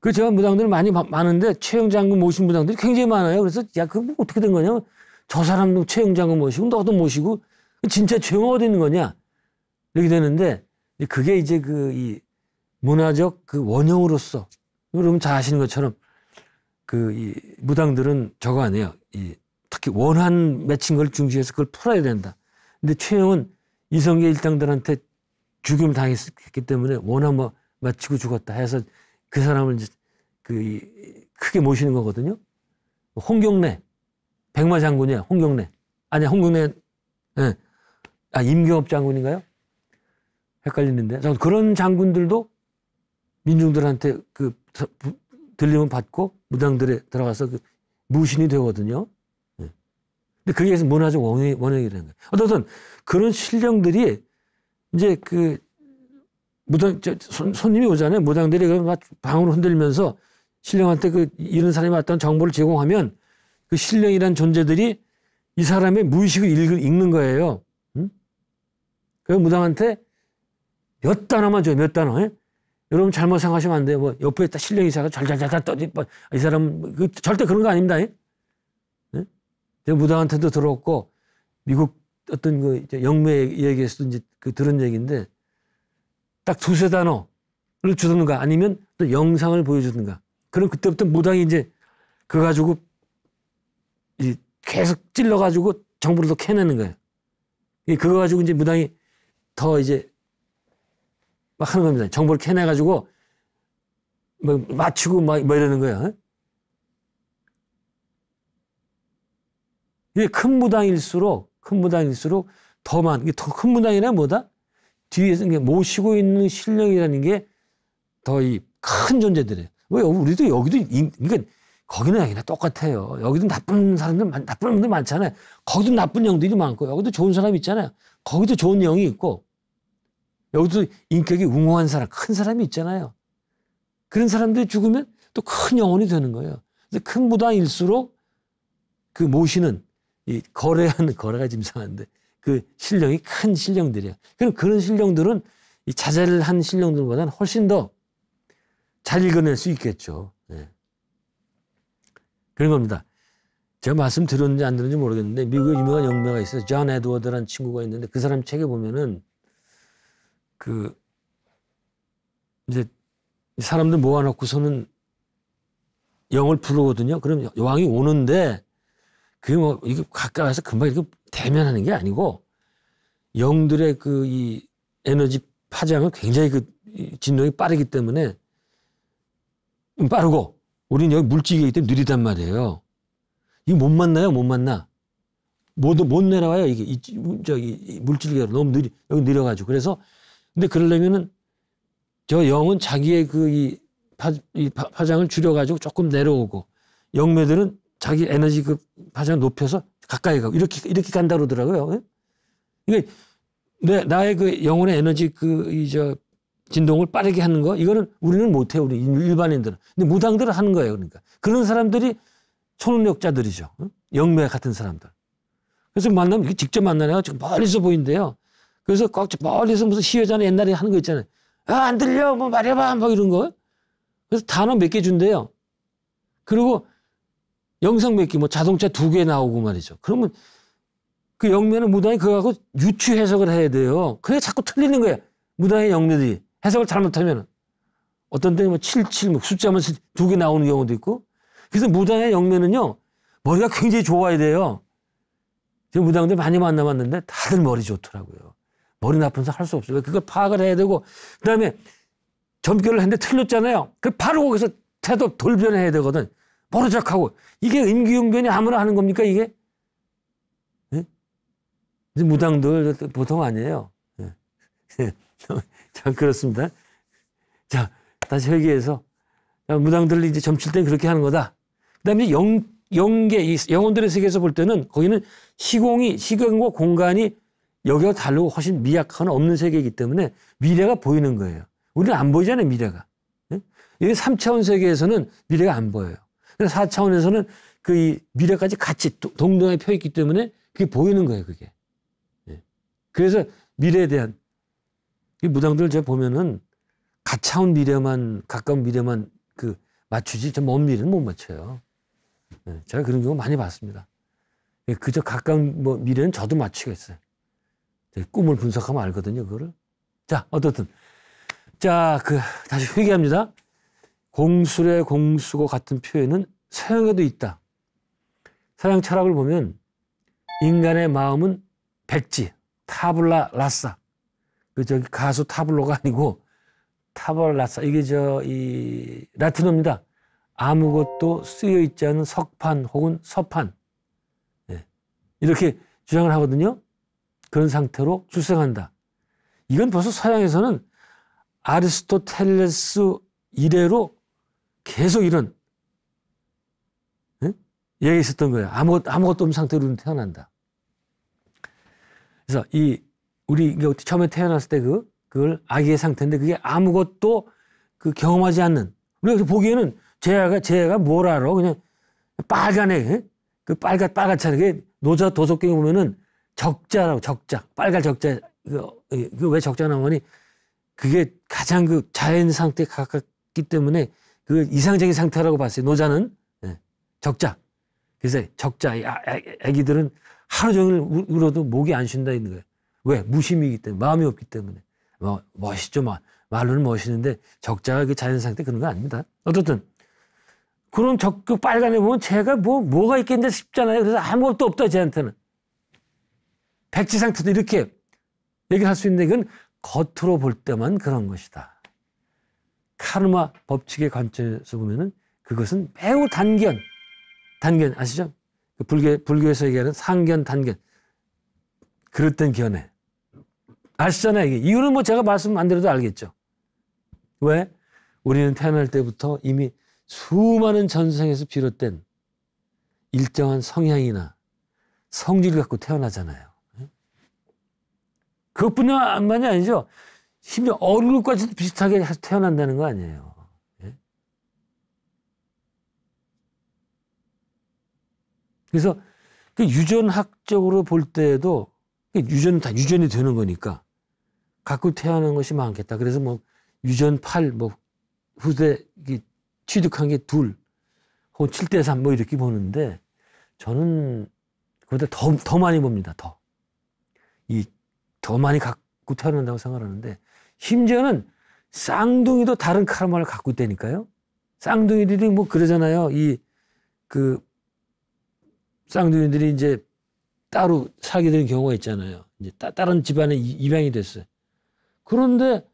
그 제가 무당들 이 많이 많은데 최영 장군 모신 무당들이 굉장히 많아요. 그래서 야, 그거 뭐 어떻게 된 거냐면 저 사람도 최영 장군 모시고 너도 모시고 그 진짜 최영 어디 있는 거냐? 이렇게 되는데 그게 이제 그 이 문화적 그 원형으로서 여러분 잘 아시는 것처럼 그이 무당들은 저거 아니에요이 특히 원한 맺힌 걸 중시해서 그걸 풀어야 된다. 근데 최영은 이성계 일당들한테 죽임 당했기 때문에 원한 뭐 맞히고 죽었다 해서 그 사람을 이제 그 크게 모시는 거거든요. 홍경래 백마 장군이야 홍경래 아니야 홍경래 예. 아 임경업 장군인가요? 헷갈리는데. 그런 장군들도 민중들한테 그 들림을 받고 무당들에 들어가서 그 무신이 되거든요. 네. 근데 그게 문화적 원형, 원형이라는 거예요. 어쨌든 그런 신령들이 이제 그 무당 손, 손님이 오잖아요. 무당들이 막 방으로 흔들면서 신령한테 그 이런 사람이 왔던 정보를 제공하면 그 신령이란 존재들이 이 사람의 무의식을 읽는 거예요. 응? 음? 그 무당한테 몇 단어만 줘요, 몇 단어. 에? 예? 여러분 잘못 생각하시면 안 돼요. 뭐 옆에 있다 실령 이사가 잘잘잘잘 떠지 뭐 이 사람 뭐 그, 절대 그런 거 아닙니다. 예? 네? 제가 무당한테도 들었고 미국 어떤 그 영매 얘기에서도 이제 그 들은 얘기인데 딱 두세 단어를 주든가 아니면 또 영상을 보여주든가 그럼 그때부터 무당이 이제 그 가지고 이 계속 찔러가지고 정부를 더 캐내는 거예요. 그거 가지고 이제 무당이 더 이제 막 하는 겁니다. 정보를 캐내가지고 뭐 맞추고 막뭐 이러는 거예요. 이게 큰 무당일수록 큰 무당일수록 더 많. 더큰 무당이라 뭐다? 뒤에서 모시고 있는 신령이라는 게 더 이 큰 존재들이에요. 왜 우리도 여기도 그러니까 거기는 여기나 똑같아요. 여기도 나쁜 사람들 나쁜 놈들 많잖아요. 거기도 나쁜 영들이 많고 여기도 좋은 사람이 있잖아요. 거기도 좋은 영이 있고 여기서 인격이 웅웅한 사람, 큰 사람이 있잖아요. 그런 사람들이 죽으면 또 큰 영혼이 되는 거예요. 그래서 큰 무당일수록 그 모시는 이 거래하는 거래가 짐상한데 그 신령이 큰 신령들이야. 그럼 그런 신령들은 이 자제를 한 신령들보다는 훨씬 더 잘 읽어낼 수 있겠죠. 네. 그런 겁니다. 제가 말씀들었는지안 들었는지 모르겠는데 미국에 유명한 영매가 있어요. 존 에드워드라는 친구가 있는데 그 사람 책에 보면은 그 이제 사람들 모아놓고서는 영을 부르거든요. 그럼 왕이 오는데 그뭐 이게 가까이 와서 금방 이렇게 대면하는 게 아니고 영들의 그 이 에너지 파장을 굉장히 그 진동이 빠르기 때문에 음, 빠르고 우리는 여기 물질이기 때문에 느리단 말이에요. 이거 못 만나요, 못 만나. 못, 못 내려와요. 이게, 이, 저기, 물질계로 너무 느리, 여기 느려가지고. 그래서 근데 그러려면은 저 영은 자기의 그이이 파장을 줄여가지고 조금 내려오고 영매들은 자기 에너지 그 파장을 높여서 가까이 가고 이렇게 이렇게 간다 그러더라고요. 예? 이러니내 나의 그 영혼의 에너지 그이저 진동을 빠르게 하는 거 이거는 우리는 못해 우리 일반인들은 근데 무당들은 하는 거예요 그러니까 그런 사람들이 초능력자들이죠 영매 같은 사람들 그래서 만나면 직접 만나네요 지금 멀리서 보인대요 그래서 꽉 멀리서 무슨 시위전에 옛날에 하는 거 있잖아요. 아, 안 들려. 뭐 말해봐. 뭐 이런 거. 그래서 단어 몇 개 준대요. 그리고 영상 몇 개, 뭐 자동차 두 개 나오고 말이죠. 그러면 그 영면은 무당이 그거 갖고 유추 해석을 해야 돼요. 그게 자꾸 틀리는 거예요. 무당의 영면이 해석을 잘못하면 어떤 때는 뭐 77, 뭐 숫자만 두 개 나오는 경우도 있고. 그래서 무당의 영면은요, 머리가 굉장히 좋아야 돼요. 제가 무당들 많이 만나봤는데 다들 머리 좋더라고요. 머리 나쁜 사람 할 수 없어요. 그걸 파악을 해야 되고 그다음에 점괘를 했는데 틀렸잖아요. 그 바로 거기서 태도 돌변해야 되거든. 모른 척하고 이게 임기응변이 아무나 하는 겁니까 이게? 네? 무당들 보통 아니에요. 네. 예. 자 예. 그렇습니다. 자 다시 회개해서 무당들 이제 점칠 때 그렇게 하는 거다. 그다음에 영 영계 이 영혼들의 세계에서 볼 때는 거기는 시공이 시간과 공간이 여기와 다르고 훨씬 미약한 없는 세계이기 때문에 미래가 보이는 거예요. 우리는 안 보이잖아요, 미래가. 예? 이 3차원 세계에서는 미래가 안 보여요. 근데 4차원에서는 그 미래까지 같이 동등하게 펴 있기 때문에 그게 보이는 거예요, 그게. 예. 그래서 미래에 대한 이 무당들 제가 보면은 가차운 미래만 가까운 미래만 그 맞추지 저먼 미래는 못 맞춰요. 예. 제가 그런 경우 많이 봤습니다. 그저 가까운 뭐 미래는 저도 맞추겠어요. 꿈을 분석하면 알거든요, 그거를. 자, 어떻든. 자, 그, 다시 회개합니다 공술의 공수고 같은 표현은 서양에도 있다. 서양 철학을 보면 인간의 마음은 백지, 타블라 라싸. 그 저기 가수 타블로가 아니고 타블라 라싸. 이게 저 이 라틴어입니다. 아무것도 쓰여 있지 않은 석판 혹은 서판. 네. 이렇게 주장을 하거든요. 그런 상태로 출생한다. 이건 벌써 서양에서는 아리스토텔레스 이래로 계속 이런 응? 얘기 있었던 거예요. 아무, 아무것도 없는 상태로 태어난다. 그래서 이 우리 처음에 태어났을 때 그, 그걸 아기의 상태인데 그게 아무것도 그 경험하지 않는 우리가 보기에는 제아가 제아가 뭘 알아 그냥 빨간에 그 빨갛 빨갛잖아게 노자 도덕경에 보면은 적자라고 적자 빨간 적자 그왜 적자 나오니 그게 가장 그 자연 상태에 가깝기 때문에 그 이상적인 상태라고 봤어요 노자는 네. 적자 그래서 적자 아, 아, 아기들은 하루 종일 울어도 목이 안 쉰다 있는 거예요 왜 무심이기 때문에 마음이 없기 때문에 뭐, 멋있죠 말 뭐. 말로는 멋있는데 적자가 그 자연 상태 그런 거 아닙니다 어쨌든 그런 적그 빨간에 보면 제가 뭐 뭐가 있겠는데 싶잖아요 그래서 아무것도 없다 쟤한테는 백지 상태도 이렇게 얘기할수 있는 건 겉으로 볼 때만 그런 것이다. 카르마 법칙의 관점에서 보면은 그것은 매우 단견, 단견 아시죠? 그 불교 불교에서 얘기하는 상견, 단견, 그릇된 견해. 아시잖아요. 이게. 이유는 뭐 제가 말씀 안 드려도 알겠죠. 왜? 우리는 태어날 때부터 이미 수많은 전생에서 비롯된 일정한 성향이나 성질 을 갖고 태어나잖아요. 그것뿐만이 아니죠. 심지어 얼굴까지도 비슷하게 태어난다는 거 아니에요. 예? 그래서 그 유전학적으로 볼 때에도 그 유전은 다 유전이 되는 거니까 갖고 태어난 것이 많겠다. 그래서 뭐 유전 8, 뭐 후대 취득한 게 둘, 혹은 7대 3 뭐 이렇게 보는데 저는 그보다 더, 더 많이 봅니다. 더. 더 많이 갖고 태어난다고 생각하는데 심지어는 쌍둥이도 다른 카르마를 갖고 있다니까요. 쌍둥이들이 뭐 그러잖아요. 이 그 쌍둥이들이 이제 따로 살게 되는 경우가 있잖아요. 이제 따, 다른 집안에 입양이 됐어요. 그런데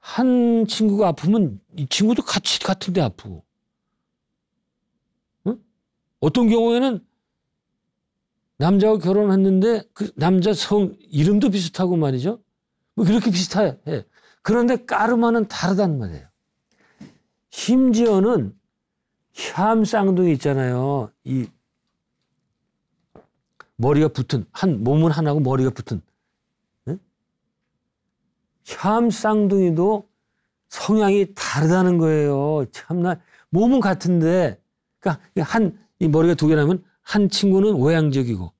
한 친구가 아프면 이 친구도 같이 같은데 아프고. 응? 어떤 경우에는 남자와 결혼했는데 그 남자 성 이름도 비슷하고 말이죠. 뭐그렇게 비슷해. 예. 그런데 까르마는 다르다는 말이에요. 심지어는 샴 쌍둥이 있잖아요. 이 머리가 붙은 한 몸은 하나고 머리가 붙은 네? 예? 샴 쌍둥이도 성향이 다르다는 거예요. 참나 몸은 같은데 그러니까 한 이 머리가 두 개라면 한 친구는 외향적이고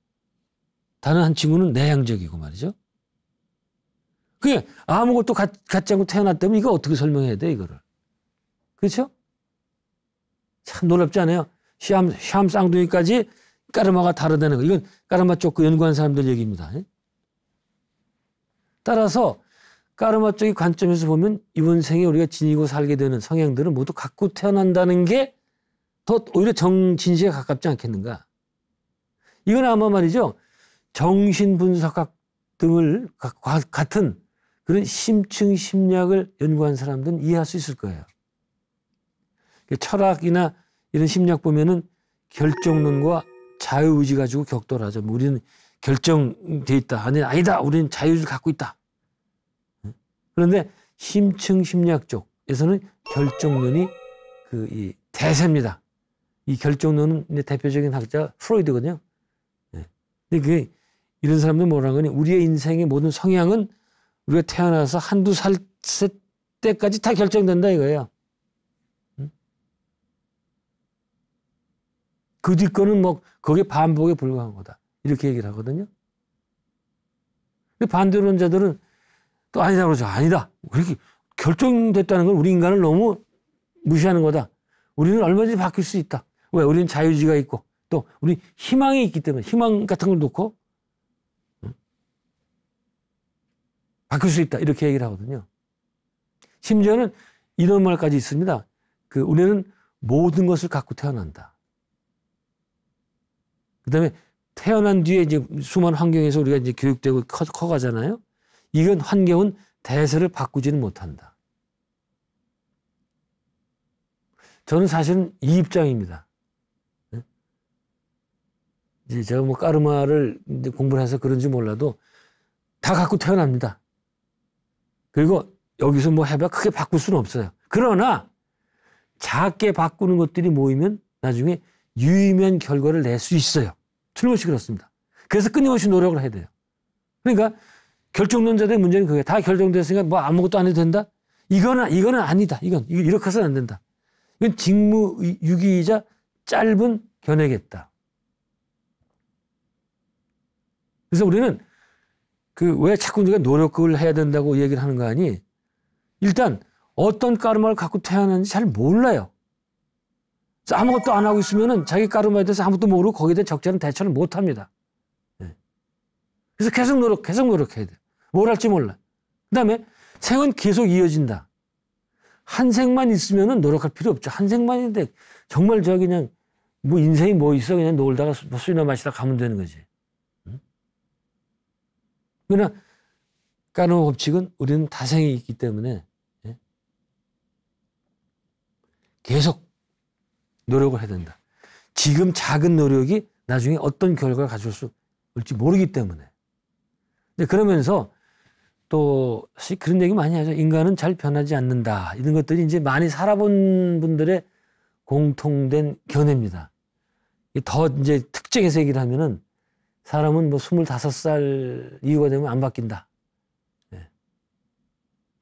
다른 한 친구는 내향적이고 말이죠. 그게 아무것도 가, 갖지 않고 태어났다면 이거 어떻게 설명해야 돼 이거를. 그렇죠? 참 놀랍지 않아요? 시암, 시암 쌍둥이까지 까르마가 다르다는 거. 이건 까르마 쪽그 연구한 사람들 얘기입니다. 예? 따라서 까르마 쪽의 관점에서 보면 이번 생에 우리가 지니고 살게 되는 성향들은 모두 갖고 태어난다는 게 더 오히려 정진실에 가깝지 않겠는가. 이건 아마 말이죠. 정신분석학 등을 같은 그런 심층 심리학을 연구한 사람들은 이해할 수 있을 거예요. 철학이나 이런 심리학 보면은 결정론과 자유의지 가지고 격돌하죠. 뭐 우리는 결정돼 있다. 아니 아니다. 우리는 자유를 갖고 있다. 그런데 심층 심리학 쪽에서는 결정론이 그 이 대세입니다. 이 결정론은 대표적인 학자 프로이드거든요. 근데 그게 이런 사람들 뭐라 하니 우리의 인생의 모든 성향은 우리가 태어나서 한두 살 때까지 다 결정된다 이거예요. 그뒤꺼는뭐 거기에 반복에 불과한 거다. 이렇게 얘기를 하거든요. 근데 반대론자들은 또 아니다 그러죠. 아니다. 이렇게 결정됐다는 건 우리 인간을 너무 무시하는 거다. 우리는 얼마든지 바뀔 수 있다. 왜? 우리는 자유지가 있고 또 우리 희망이 있기 때문에 희망 같은 걸 놓고 바꿀수 있다 이렇게 얘기를 하거든요. 심지어는 이런 말까지 있습니다. 그 우리는 모든 것을 갖고 태어난다. 그다음에 태어난 뒤에 이제 수많은 환경에서 우리가 이제 교육되고 커, 커가잖아요. 이건 환경은 대세를 바꾸지는 못한다. 저는 사실은 이 입장입니다. 이제 제가 뭐 까르마를 공부를 해서 그런지 몰라도 다 갖고 태어납니다. 그리고 여기서 뭐 해봐 크게 바꿀 수는 없어요. 그러나 작게 바꾸는 것들이 모이면 나중에 유의미한 결과를 낼 수 있어요. 틀림없이 그렇습니다. 그래서 끊임없이 노력을 해야 돼요. 그러니까 결정론자들의 문제는 그게 다 결정됐으니까 뭐 아무것도 안 해도 된다? 이거는, 이거는 아니다. 이건, 이렇게 해서는 안 된다. 이건 직무 유기이자 짧은 견해겠다. 그래서 우리는 그왜 자꾸 우리가 노력을 해야 된다고 얘기를 하는가 하니 일단 어떤 까르마를 갖고 태어났는지 잘 몰라요. 아무것도 안 하고 있으면은 자기 까르마에 대해서 아무것도 모르고 거기에 대한 적절한 대처를 못 합니다. 예. 그래서 계속 노력, 계속 노력해야 돼. 뭘 할지 몰라. 그 다음에 생은 계속 이어진다. 한 생만 있으면은 노력할 필요 없죠. 한 생만인데 정말 저 그냥 뭐 인생이 뭐 있어 그냥 놀다가 술이나 뭐 마시다 가면 되는 거지. 그러나 까노 법칙은 우리는 다생이 있기 때문에 예, 계속 노력을 해야 된다. 지금 작은 노력이 나중에 어떤 결과를 가져올 수 올지 모르기 때문에. 근데 그러면서 또 그런 얘기 많이 하죠. 인간은 잘 변하지 않는다. 이런 것들이 이제 많이 살아본 분들의 공통된 견해입니다. 더 이제 특정해서 얘기를 하면은 사람은 뭐 25살 이후가 되면 안 바뀐다. 네.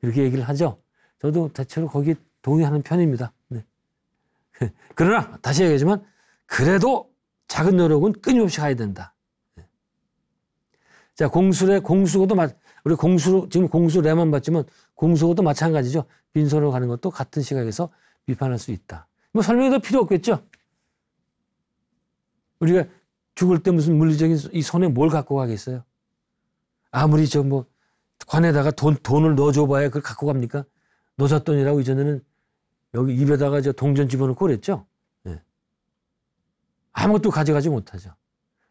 그렇게 얘기를 하죠. 저도 대체로 거기에 동의하는 편입니다. 네. 그러나 다시 얘기하지만 그래도 작은 노력은 끊임없이 가야 된다. 네. 자, 공수래 공수고도 마, 우리 공수 지금 공수래만 봤지만 공수고도 마찬가지죠. 빈손으로 가는 것도 같은 시각에서 비판할 수 있다. 뭐 설명이 더 필요 없겠죠. 우리가 죽을 때 무슨 물리적인 이 손에 뭘 갖고 가겠어요? 아무리 저 뭐 관에다가 돈, 돈을 넣어줘봐야 그걸 갖고 갑니까? 노잣돈이라고 이전에는 여기 입에다가 저 동전 집어넣고 그랬죠? 네. 아무것도 가져가지 못하죠.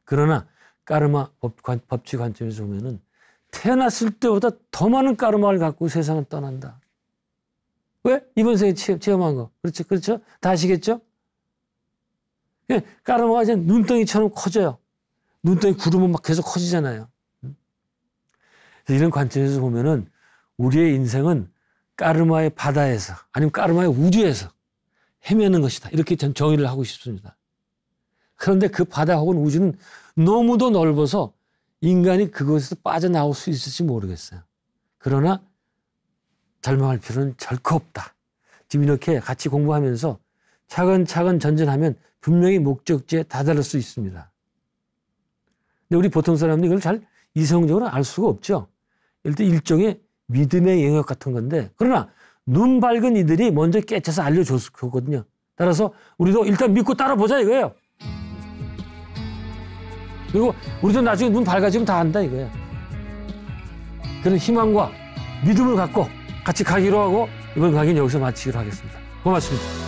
그러나 까르마 법, 관, 법칙 관점에서 보면은 태어났을 때보다 더 많은 까르마를 갖고 세상을 떠난다. 왜? 이번 생에 체험한 거. 그렇죠? 그렇죠? 다 아시겠죠? 까르마가 눈덩이처럼 커져요. 눈덩이 구름은 막 계속 커지잖아요. 이런 관점에서 보면은 우리의 인생은 까르마의 바다에서 아니면 까르마의 우주에서 헤매는 것이다. 이렇게 전 정의를 하고 싶습니다. 그런데 그 바다 혹은 우주는 너무도 넓어서 인간이 그것에서 빠져나올 수 있을지 모르겠어요. 그러나 절망할 필요는 절코 없다. 지금 이렇게 같이 공부하면서 차근차근 전진하면 분명히 목적지에 다다를 수 있습니다. 근데 우리 보통 사람들이 이걸 잘 이성적으로 알 수가 없죠. 일단 일종의 믿음의 영역 같은 건데 그러나 눈 밝은 이들이 먼저 깨쳐서 알려줬거든요. 따라서 우리도 일단 믿고 따라보자 이거예요. 그리고 우리도 나중에 눈 밝아지면 다 안다 이거예요. 그런 희망과 믿음을 갖고 같이 가기로 하고 이번 강의는 여기서 마치기로 하겠습니다. 고맙습니다.